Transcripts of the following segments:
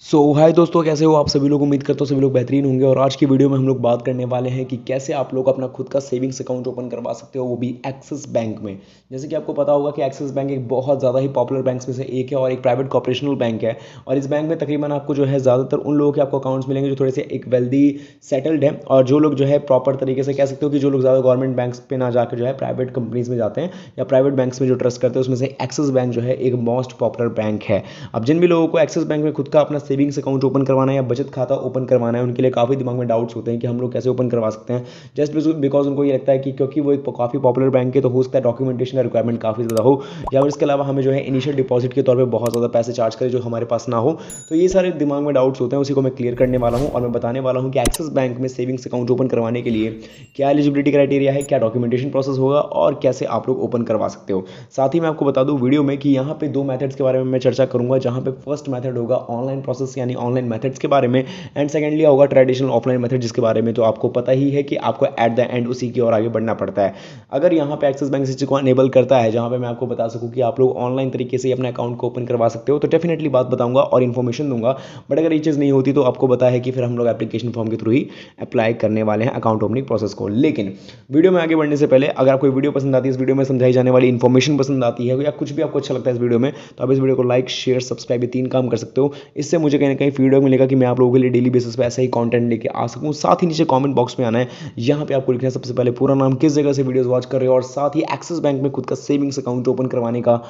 सो so, हाय दोस्तों कैसे हो आप सभी लोग उम्मीद करता हूँ सभी लोग बेहतरीन होंगे और आज की वीडियो में हम लोग बात करने वाले हैं कि कैसे आप लोग अपना खुद का सेविंग्स अकाउंट ओपन करवा सकते हो वो भी एक्सिस बैंक में जैसे कि आपको पता होगा कि एक्सिस बैंक एक बहुत ज़्यादा ही पॉपुलर बैंक में से एक है और एक प्राइवेट कॉपरेशनल बैंक है और इस बैंक में तकरीबन आपको जो है ज़्यादातर उन लोगों के आपको अकाउंट्स मिलेंगे जो थोड़े से एक वेल्दी सेटल्ड है और जो लोग जो है प्रॉपर तरीके से कह सकते हो कि जो लोग ज़्यादा गवर्नमेंट बैंक पर ना जाकर जो है प्राइवेट कंपनीज में जाते हैं या प्राइवेट बैंक में जो ट्रस्ट करते हैं उसमें से एक्सिस बैंक जो है एक मोस्ट पॉपुलर बैंक है अब जिन भी लोगों को एक्सिस बैंक में खुद का अपना सेविंग्स अकाउंट ओपन करवाना है या बचत खाता ओपन करवाना है उनके लिए काफ़ी दिमाग में डाउट्स होते हैं कि हम लोग कैसे ओपन करवा सकते हैं जस्ट बिकॉज उनको ये लगता है कि क्योंकि वो एक काफ़ी पॉपुलर बैंक है तो हो सकता है डॉक्यूमेंटेशन का रिक्वायरमेंट काफ़ी ज़्यादा हो या फिर इसके अलावा हमें जो है इनिशियल डिपॉजिट के तौर पर बहुत ज़्यादा पैसे चार्ज करें जो हमारे पास ना हो तो ये सारे दिमाग में डाउट्स होते हैं उसी को मैं क्लियर करने वाला हूँ और मैं बताने वाला हूँ कि एक्सिस बैंक में सेविंग्स अकाउंट ओपन करवाने के लिए क्या एलिजिबिलिटी क्राइटेरिया है क्या डॉक्यूमेंटेशन प्रोसेस होगा और कैसे आप लोग ओपन करवा सकते हो साथ ही मैं आपको बता दूँ वीडियो में कि यहाँ पे दो मैथड्स के बारे में मैं चर्चा करूँगा जहाँ पे फर्स्ट मैथड होगा ऑनलाइन प्रोसेस प्रोसेस यानी ऑनलाइन मेथड्स के बारे में एंड सेकेंडली होगा ट्रेडिशनल ऑफलाइन मेथड जिसके बारे में तो आपको पता ही है कि आपको एट द एंड उसी की ओर आगे बढ़ना पड़ता है अगर यहाँ पर एक्सिस बैंक सिस्टम को अनेबल करता है जहाँ पर मैं आपको बता सकूँ कि आप लोग ऑनलाइन तरीके से अपना अकाउंट को ओपन करवा सकते हो तो डेफिनेटली बात बताऊँगा और इन्फॉर्मेशन दूंगा बट अगर ये चीज़ नहीं होती तो आपको बता है कि फिर हम लोग एप्लीकेशन फॉर्म के थ्रू ही अप्लाई करने वाले हैं अकाउंट ओपनिंग प्रोसेस को लेकिन वीडियो में आगे बढ़ने से पहले अगर आपको वीडियो पसंद आती है इस वीडियो में समझाई जाने वाली इन्फॉर्मेशन पसंद आती है या कुछ भी आपको अच्छा लगता है इस वीडियो में तो आप इस वीडियो को लाइक शेयर सब्सक्राइब ये तीन काम कर सकते हो इससे मुझे कहीं ना कहीं फीडबैक मिलेगा कि मैं आप लोगों के लिए डेली बेसिस पर ऐसा ही कॉन्टेंट लेके आ सकूँ साथ ही नीचे कॉमेंट बॉक्स में आना है यहाँ पर आपको लिखना है सबसे पहले पूरा नाम किस जगह से वीडियोज़ वॉच कर रहे हो और साथ ही एक्सिस बैंक में खुद का सेविंग्स अकाउंट ओपन करवाने का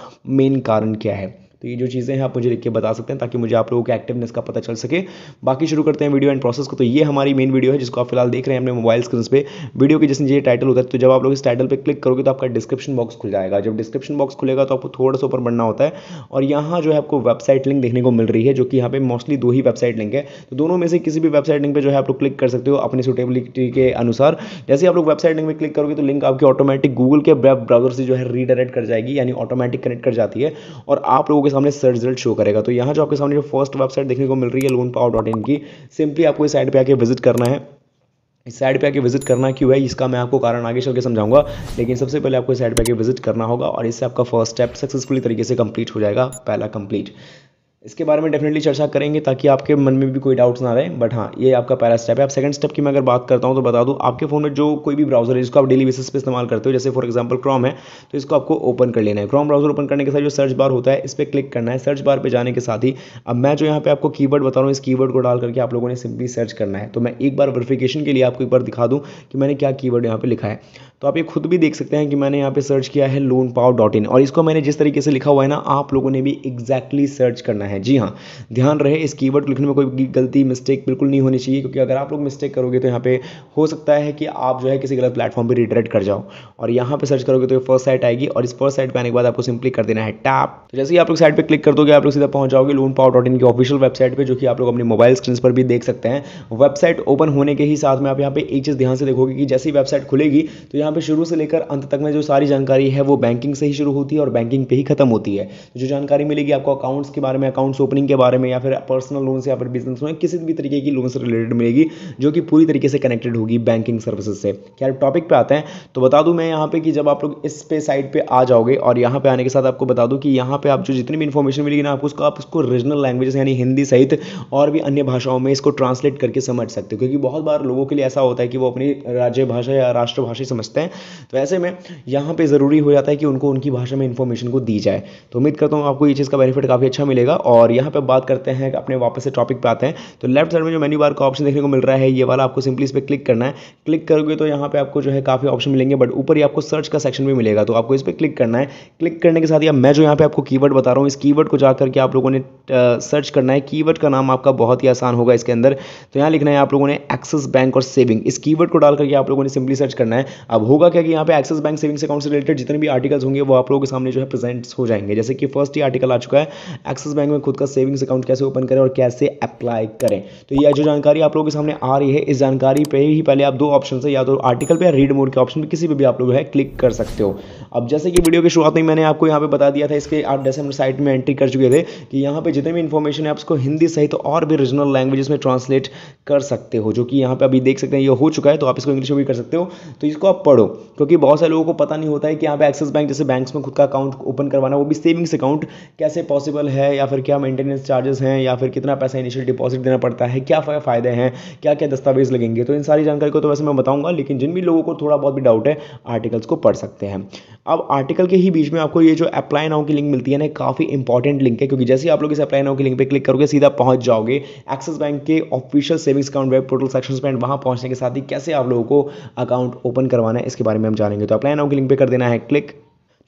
मेन कारण क्या है तो ये जो चीज़ें हैं आप मुझे लिख के बता सकते हैं ताकि मुझे आप लोगों के एक्टिवनेस का पता चल सके बाकी शुरू करते हैं वीडियो एंड प्रोसेस को तो ये हमारी मेन वीडियो है जिसको आप फिलहाल देख रहे हैं अपने मोबाइल स्क्रीन पर वीडियो के जिसने ये टाइटल होता है तो जब आप लोग इस टाइटल पर क्लिक करोगे तो आपका डिस्क्रिप्शन बॉक्स खुल जाएगा जब डिस्क्रिप्शन बॉक्स खुलेगा तो आपको थोड़ा सा ऊपर बढ़ना होता है और यहाँ जो है आपको वेबसाइट लिंक देखने को मिल रही है जो कि यहाँ पे मोस्टली दो ही वेबसाइट लिंक है तो दोनों में से किसी भी वेबसाइट लिंक पर जो है आप लोग क्लिक कर सकते हो अपनी सुटेबिलिटी के अनुसार जैसे आप लोग वेबसाइट लिंक में क्लिक करोगे तो लिंक आपकी ऑटोमेटिक गूगल के वेब ब्राउजर से जो है रीडायरेक्ट कर जाएगी यानी ऑटोमेटिक कनेक्ट कर जाती है और आप लोगों आपके सामने सर्च रिजल्ट शो करेगा तो यहाँ जो आपके सामने जो फर्स्ट वेबसाइट देखने को मिल रही है लोन पावर डॉट इन की सिंपली आपको इस साइट पर आके विजिट करना है इस साइड पे आके विजिट करना क्यों है इसका मैं आपको कारण आगे चल के समझाऊंगा लेकिन सबसे पहले आपको इस साइड पे आके विजिट करना होगा और इससे आपका फर्स्ट स्टेप सक्सेसफुली तरीके से कंप्लीट हो जाएगा पहला कंप्लीट इसके बारे में डेफिनेटली चर्चा करेंगे ताकि आपके मन में भी कोई डाउट्स ना रहे बट हाँ ये आपका पहला स्टेप है आप सेकंड स्टेप की मैं अगर बात करता हूँ तो बता दूँ आपके फ़ोन में जो कोई भी ब्राउजर है जिसको आप डेली बेसिस पे इस्तेमाल करते हो जैसे फॉर एग्जांपल क्रोम है तो इसको आपको ओपन कर लेना है क्रोम ब्राउजर ओपन करने के साथ जो सर्च बार होता है इस पर क्लिक करना है सर्च बार पर जाने के साथ ही अब मैं जो यहाँ पर आपको की बता रहा हूँ इस की को डाल करके आप लोगों ने सिंपली सर्च करना है तो मैं एक बार वेरीफिकेशन के लिए आपको एक बार दिखा दूँ कि मैंने क्या की वर्ड यहाँ लिखा है तो आप ये खुद भी देख सकते हैं कि मैंने यहाँ पे सर्च किया है लोन पाव डॉट इन और इसको मैंने जिस तरीके से लिखा हुआ है ना आप लोगों ने भी एग्जैक्टली exactly सर्च करना है जी हाँ ध्यान रहे इस कीवर्ड को लिखने में कोई गलती मिस्टेक बिल्कुल नहीं होनी चाहिए क्योंकि अगर आप लोग मिस्टेक करोगे तो यहाँ पे हो सकता है कि आप जो है किसी गलत प्लेटफॉर्म पर रिडायरेक्ट कर जाओ और यहाँ पर सर्च करोगे तो फर्स्ट साइट आएगी और इस फर्स्ट साइट पर आने के बाद आपको सिंपली कर देना है टैप तो जैसे ही आप लोग साइट पर क्लिक कर दोगे आप लोग सीधा पहुंच जाओगे लोन पाव डॉट इन की ऑफिशियल वेबसाइट पर जो कि आप लोग अपने मोबाइल स्क्रीन पर भी देख सकते हैं वेबसाइट ओपन होने के ही साथ में आप यहाँ पे एक चीज़ ध्यान से देखोगे कि जैसी वेबसाइट खुलेगी तो यहाँ यहाँ पे शुरू से लेकर अंत तक में जो सारी जानकारी है वो बैंकिंग से ही शुरू होती है और बैंकिंग पे ही खत्म होती है जो जानकारी मिलेगी आपको अकाउंट्स के बारे में अकाउंट्स ओपनिंग के बारे में या फिर पर्सनल लोन से या फिर बिजनेस लोन किसी भी तरीके की लोन से रिलेटेड मिलेगी जो कि पूरी तरीके से कनेक्टेड होगी बैंकिंग सर्विसेज से खैर टॉपिक पे आते हैं तो बता दूँ मैं यहाँ पे कि जब आप लोग इस पे साइड पे आ जाओगे और यहाँ पे आने के साथ आपको बता दूँ कि यहाँ पे आप जो जितनी भी इन्फॉर्मेशन मिलेगी ना आपको उसको आप उसको रीजनल लैंग्वेज यानी हिंदी सहित और भी अन्य भाषाओं में इसको ट्रांसलेट करके समझ सकते हो क्योंकि बहुत बार लोगों के लिए ऐसा होता है कि वो अपनी राज्य भाषा या राष्ट्रभाषा समझते सकते हैं तो ऐसे में यहाँ पर ज़रूरी हो जाता है कि उनको उनकी भाषा में इन्फॉर्मेशन को दी जाए तो उम्मीद करता हूँ आपको ये चीज़ का बेनिफिट काफ़ी अच्छा मिलेगा और यहाँ पर बात करते हैं अपने वापस से टॉपिक पर आते हैं तो लेफ्ट साइड में जो मेन्यू बार का ऑप्शन देखने को मिल रहा है ये वाला आपको सिंपली इस पर क्लिक करना है क्लिक करोगे तो यहाँ पर आपको जो है काफ़ी ऑप्शन मिलेंगे बट ऊपर ही आपको सर्च का सेक्शन भी मिलेगा तो आपको इस पर क्लिक करना है क्लिक करने के साथ या मैं जो यहाँ पे आपको कीवर्ड बता रहा हूँ इस कीवर्ड को जाकर के आप लोगों ने सर्च करना है कीवर्ड का नाम आपका बहुत ही आसान होगा इसके अंदर तो यहाँ लिखना है आप लोगों ने एक्सिस बैंक और सेविंग इस कीवर्ड को डाल करके आप लोगों ने सिंपली सर्च करना है अब होगा क्या कि यहाँ पे एक्सिस बैंक सेविंग्स अकाउंट से रिलेटेड जितने भी आर्टिकल्स होंगे वो आप लोगों के सामने जो है प्रेजेंट हो जाएंगे जैसे कि फर्स्ट ही आर्टिकल आ चुका है एक्सिस बैंक में खुद का सेविंग्स अकाउंट कैसे ओपन करें और कैसे अप्लाई करें तो यह जो जानकारी आप लोगों के सामने आ रही है इस जानकारी पर ही पहले आप दो ऑप्शन से या तो आर्टिकल पर या रीड मोड के ऑप्शन पर किसी पर भी आप लोग है क्लिक कर सकते हो अब जैसे कि वीडियो की शुरुआत में मैंने आपको यहाँ पे बता दिया था इसके आप जैसे हम साइट में एंट्री कर चुके थे कि यहाँ पे जितने भी इन्फॉर्मेशन है आप उसको हिंदी सहित और भी रीजनल लैंग्वेजेस में ट्रांसलेट कर सकते हो जो कि यहाँ पे अभी देख सकते हैं ये हो चुका है तो आप इसको इंग्लिश में भी कर सकते हो तो इसको आप करो क्योंकि बहुत सारे लोगों को पता नहीं होता है कि यहाँ पे एक्सिस बैंक जैसे बैंक्स में खुद का अकाउंट ओपन करवाना वो भी सेविंग्स अकाउंट कैसे पॉसिबल है या फिर क्या मेंटेनेंस चार्जेस हैं या फिर कितना पैसा इनिशियल डिपॉजिट देना पड़ता है क्या फ़ायदे हैं क्या क्या दस्तावेज लगेंगे तो इन सारी जानकारी को तो वैसे मैं बताऊंगा लेकिन जिन भी लोगों को थोड़ा बहुत भी डाउट है आर्टिकल्स को पढ़ सकते हैं अब आर्टिकल के ही बीच में आपको ये जो अप्लाई नाउ की लिंक मिलती है ना काफ़ी इंपॉर्टेंट लिंक है क्योंकि जैसे ही आप लोग इस अप्लाई नाउ की लिंक पर क्लिक करोगे सीधा पहुंच जाओगे एक्सिस बैंक के official savings account web portal section पर वहाँ पहुँचने के साथ ही कैसे आप लोगों को अकाउंट ओपन करवाना है इसके बारे में हम जानेंगे तो अपलाइन नाउ के लिंक पे कर देना है क्लिक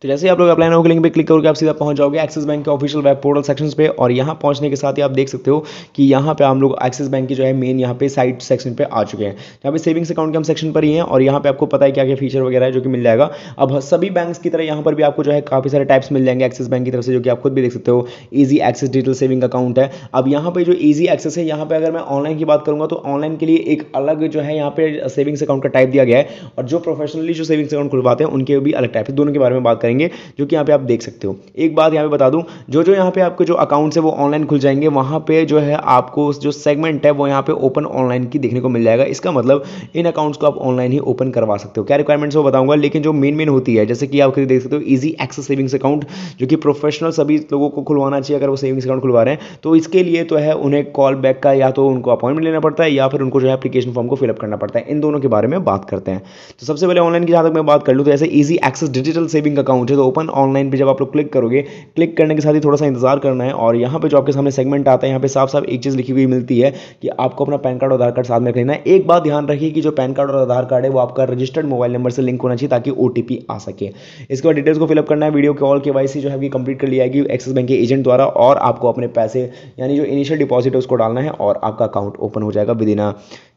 तो जैसे ही आप लोग अपलाइन नाउ के लिंक पर क्लिक करके आप सीधा पहुंच जाओगे एक्सिस बैंक के ऑफिशियल वेब पोर्टल सेक्शन पे और यहाँ पहुंचने के साथ ही आप देख सकते हो कि यहाँ पे हम लोग एक्सिस बैंक की जो है मेन यहाँ पे साइट सेक्शन पे आ चुके हैं यहाँ पे सेविंग्स अकाउंट के हम सेक्शन पर ही हैं और यहाँ पे आपको पता है क्या क्या फीचर वगैरह है जो कि मिल जाएगा अब सभी बैंक की तरह यहाँ पर भी आपको जो है काफी सारे टाइप्स मिल जाएंगे एक्सिस बैंक की तरफ से जो कि आप खुद भी देख सकते हो easy access digital saving account है अब यहाँ पर जो ईजी एक्सेस है यहाँ पे अगर मैं ऑनलाइन की बात करूँगा तो ऑनलाइन के लिए एक अलग जो है यहाँ पे सेविंग्स अकाउंट का टाइप दिया गया है और जो प्रोफेशनली जो सेविंग्स अकाउंट खुलवाते हैं उनके भी अलग टाइप है दोनों के बारे में बात करें बताएंगे जो कि यहाँ पे आप देख सकते हो एक बात यहाँ पे बता दूँ जो जो यहाँ पे आपके जो अकाउंट्स है वो ऑनलाइन खुल जाएंगे वहाँ पे जो है आपको जो सेगमेंट है वो यहाँ पे ओपन ऑनलाइन की देखने को मिल जाएगा इसका मतलब इन अकाउंट्स को आप ऑनलाइन ही ओपन करवा सकते हो क्या रिक्वायरमेंट्स वो बताऊंगा लेकिन जो मेन मेन होती है जैसे कि आप देख सकते हो ईजी एक्सेस सेविंग्स अकाउंट जो कि प्रोफेशनल सभी लोगों को खुलवाना चाहिए अगर वो सेविंग्स अकाउंट खुलवा रहे हैं तो इसके लिए तो है उन्हें कॉल बैक का या तो उनको अपॉइंटमेंट लेना पड़ता है या फिर उनको जो है एप्लीकेशन फॉर्म को फिलअप करना पड़ता है इन दोनों के बारे में बात करते हैं तो सबसे पहले ऑनलाइन की जहाँ तक मैं बात कर लूँ तो ऐसे easy access digital saving account पहुंचे तो ओपन ऑनलाइन पे जब आप लोग क्लिक करोगे क्लिक करने के साथ ही थोड़ा सा इंतजार करना है और यहाँ पर जो आपके सामने सेगमेंट आता है यहाँ पे साफ साफ एक चीज़ लिखी हुई मिलती है कि आपको अपना पैन कार्ड और आधार कार्ड साथ में लेना है एक बात ध्यान रखिए कि जो पैन कार्ड और आधार कार्ड है वो आपका रजिस्टर्ड मोबाइल नंबर से लिंक होना चाहिए ताकि ओ आ सके इसके बाद डिटेल्स को फिलअप करना है वीडियो कॉल के वाई जो है कंप्लीट कर लिया जाएगी एक्सिस बैंक के एजेंट द्वारा और आपको अपने पैसे यानी जो इनिशियल डिपॉजिट है उसको डालना है और आपका अकाउंट ओपन हो जाएगा विद इन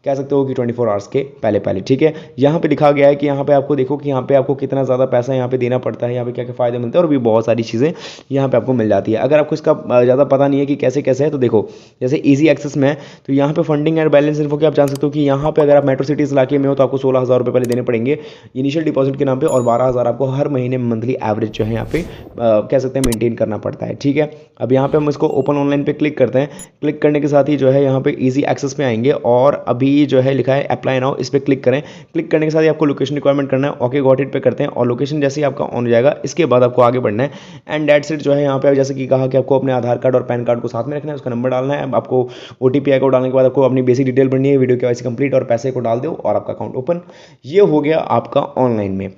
कह सकते हो कि ट्वेंटी फोर आवर्स के पहले पहले ठीक है यहाँ पे लिखा गया है कि यहाँ पे आपको देखो कि यहाँ पे आपको कितना ज़्यादा पैसा यहाँ पे देना पड़ता है यहाँ पे क्या क्या फ़ायदे मिलते हैं और भी बहुत सारी चीज़ें यहाँ पे आपको मिल जाती है अगर आपको इसका ज़्यादा पता नहीं है कि कैसे कैसे है तो देखो जैसे ईजी एक्सेस में है तो यहाँ पर फंडिंग एंड बैलेंस इनफो की आप जान सकते हो कि यहाँ पर अगर आप मेट्रो सिटीज़ इलाके में हो तो आपको सोलह हज़ार पहले देने पड़ेंगे इनिशियल डिपॉजिट के नाम पर और बारह हज़ार आपको हर महीने मंथली एवरेज जो है यहाँ पे कह सकते हैं मेनटेन करना पड़ता है ठीक है अब यहाँ पर हम इसको ओपन ऑनलाइन पर क्लिक करते हैं क्लिक करने के साथ ही जो है यहाँ पर ईजी एक्सेस में आएंगे और अभी ही जो है लिखा है अप्लाई नाउ इस पर क्लिक करें क्लिक करने के साथ ही आपको लोकेशन रिक्वायरमेंट करना है ओके गॉट इट पे करते हैं और लोकेशन जैसे ही आपका ऑन हो जाएगा इसके बाद आपको आगे बढ़ना है एंड डेट सेट जो है यहाँ पे जैसे कि कहा कि आपको अपने आधार कार्ड और पैन कार्ड को साथ में रखना है उसका नंबर डालना है आपको ओ टी पी डालने के बाद आपको अपनी बेसिक डिटेल भरनी है वीडियो के वैसे कंप्लीट और पैसे को डाल दो और आपका अकाउंट ओपन ये हो गया आपका ऑनलाइन में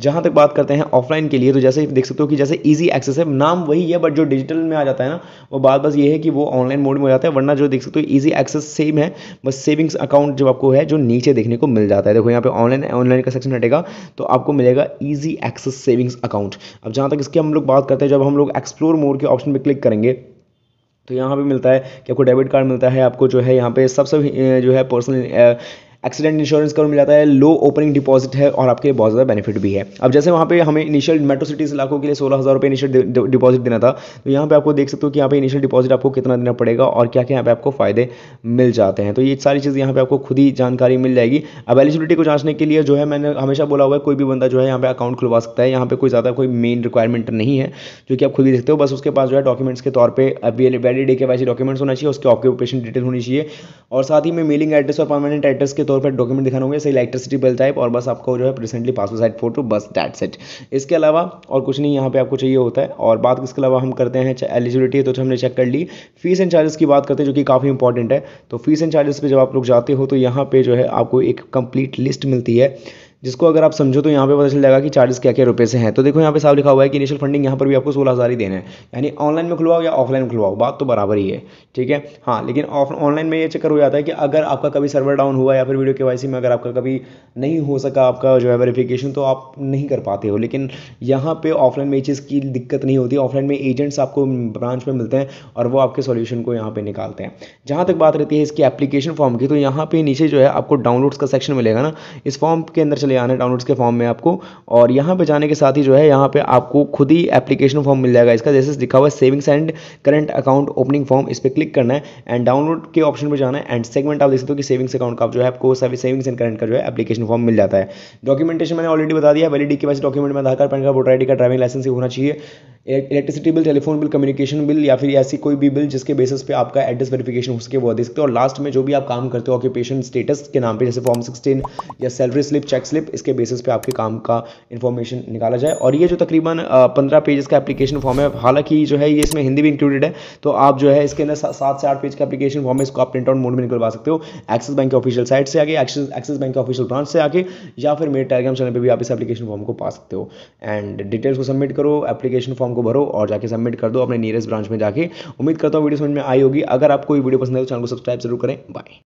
जहां तक बात करते हैं ऑफलाइन के लिए तो जैसे देख सकते हो कि जैसे ईजी एक्सेस है नाम वही है बट जो डिजिटल में आ जाता है ना वो बात बस ये है कि वो ऑनलाइन मोड में हो जाता है वरना जो देख सकते हो ईजी एक्सेस सेम है बस सेविंग्स अकाउंट जो आपको है जो नीचे देखने को मिल जाता है देखो यहाँ पे ऑनलाइन ऑनलाइन का सेक्शन हटेगा तो आपको मिलेगा ईजी एक्सेस सेविंग्स अकाउंट अब जहाँ तक इसकी हम लोग बात करते हैं जब हम लोग एक्सप्लोर मोड के ऑप्शन पर क्लिक करेंगे तो यहाँ पर मिलता है कि आपको डेबिट कार्ड मिलता है आपको जो है यहाँ पे सब सब जो है पर्सनल एक्सीडेंट इंश्योरेंस कवर मिल जाता है लो ओपनिंग डिपॉजिट है और आपके बहुत ज़्यादा बेनिफिट भी है अब जैसे वहाँ पे हमें इनिशियल मेट्रो सिटीज़ इलाकों के लिए सोलह हज़ार रुपये इनिशियल डिपॉजिट देना था तो यहाँ पे आपको देख सकते हो कि यहाँ पे इनिशियल डिपॉजिट आपको कितना देना पड़ेगा और क्या क्या यहाँ पे आपको फायदे मिल जाते हैं तो ये सारी चीज़ यहाँ पे आपको खुद ही जानकारी मिल जाएगी अब एलिजिबिलिटी को जांचने के लिए जो है मैंने हमेशा बोला हुआ है कोई भी बंदा जो है यहाँ पे अकाउंट खुलवा सकता है यहाँ पे कोई ज़्यादा कोई मेन रिक्वायरमेंट नहीं है जो कि आप खुद ही देखते हो बस उसके पास जो है डॉक्यूमेंट्स के तौर पर वैलिड डे के वैसे डॉक्यूमेंट्स होना चाहिए उसके ऑक्यूपेशन डिटेल होनी चाहिए और साथ ही में मेलिंग एड्रेस और परमानेंट एड्रेस के तौर पर डॉक्यूमेंट दिखाने होंगे सही इलेक्ट्रिसिटी बिल टाइप और बस आपको जो है प्रेसेंटली पासपोर्ट साइड फोटो बस डैट सेट इसके अलावा और कुछ नहीं यहाँ पे आपको चाहिए होता है और बात इसके अलावा हम करते हैं एलिजिबिलिटी है तो हमने चेक कर ली फीस एंड चार्जेस की बात करते हैं जो कि काफ़ी इंपॉर्टेंट है तो फीस एंड चार्जेस पर जब आप लोग जाते हो तो यहाँ पर जो है आपको एक कंप्लीट लिस्ट मिलती है जिसको अगर आप समझो तो यहाँ पे पता चल जाएगा कि चार्जेस क्या क्या रुपये से हैं तो देखो यहाँ पे साफ लिखा हुआ है कि इनिशियल फंडिंग यहाँ पर भी आपको सोलह हज़ार ही देना है यानी ऑनलाइन में खुलवाओ या ऑफलाइन में खुलवाओ बात तो बराबर ही है ठीक है हाँ लेकिन ऑनलाइन में ये चक्कर हो जाता है कि अगर आपका कभी सर्वर डाउन हुआ या फिर वीडियो के में अगर आपका कभी नहीं हो सका आपका जो है वेरीफिकेशन तो आप नहीं कर पाते हो लेकिन यहाँ पर ऑफलाइन में ये चीज़ की दिक्कत नहीं होती ऑफलाइन में एजेंट्स आपको ब्रांच में मिलते हैं और वो आपके सोल्यूशन को यहाँ पर निकालते हैं जहाँ तक बात रहती है इसकी एप्लीकेशन फॉर्म की तो यहाँ पर नीचे जो है आपको डाउनलोड्स का सेक्शन मिलेगा ना इस फॉर्म के अंदर चले ले आना डाउनलोड्स के फॉर्म में आपको और यहाँ पे जाने के साथ ही जो है यहाँ पे आपको खुद ही एप्लीकेशन फॉर्म मिल जाएगा इसका जैसे लिखा हुआ है savings and current account opening form इस पर क्लिक करना है एंड डाउनलोड के ऑप्शन पर जाना है एंड सेगमेंट आप देख सकते हो कि सेविंग्स अकाउंट का जो है आपको सभी सेविंग्स एंड करंट का जो है एप्लीकेशन फॉर्म मिल जाता है डॉक्यूमेंटेशन मैंने ऑलरेडी बता दिया वैलिडी के वैसे डॉक्यूमेंट में Aadhaar card PAN card voter ID का ड्राइविंग लाइसेंस होना चाहिए electricity bill telephone bill communication bill या फिर ऐसी कोई भी बिल जिसके बेसिस पे आपका एड्रेस वेरिफिकेशन हो सके वो दे सकते हो और लास्ट में जो भी आप काम करते हो ऑक्यूपेशन स्टेटस के नाम पे जैसे फॉर्म सिक्सटीन या सैलरी स्लिप चेक स्लिप सिर्फ इसके बेसिस पे आपके काम का इन्फॉर्मेशन निकाला जाए और ये जो तकरीबन पंद्रह पेजेस का एप्लीकेशन फॉर्म है हालांकि जो है ये इसमें हिंदी भी इंक्लूडेड है तो आप जो है इसके अंदर सात से आठ पेज का एप्लीकेशन फॉर्म है इसको आप प्रिंट आउट मोड में निकलवा सकते हो एक्सिस बैंक के ऑफिशियल साइट से आगे एक्सिस बैंक के ऑफिशियल ब्रांच से आगे या फिर मेरे टेलीग्राम चैनल पर भी आप इस एप्लीकेशन फॉर्म को पा सकते हो एंड डिटेल्स को सबमिट करो एप्लीकेशन फॉर्म को भरो और जाके सबमिट कर दो अपने नियरेस्ट ब्रांच में जाके उम्मीद करता हूँ वीडियो समझ में आई होगी अगर आपको वीडियो पसंद है तो चैनल को सब्सक्राइब जरूर करें बाय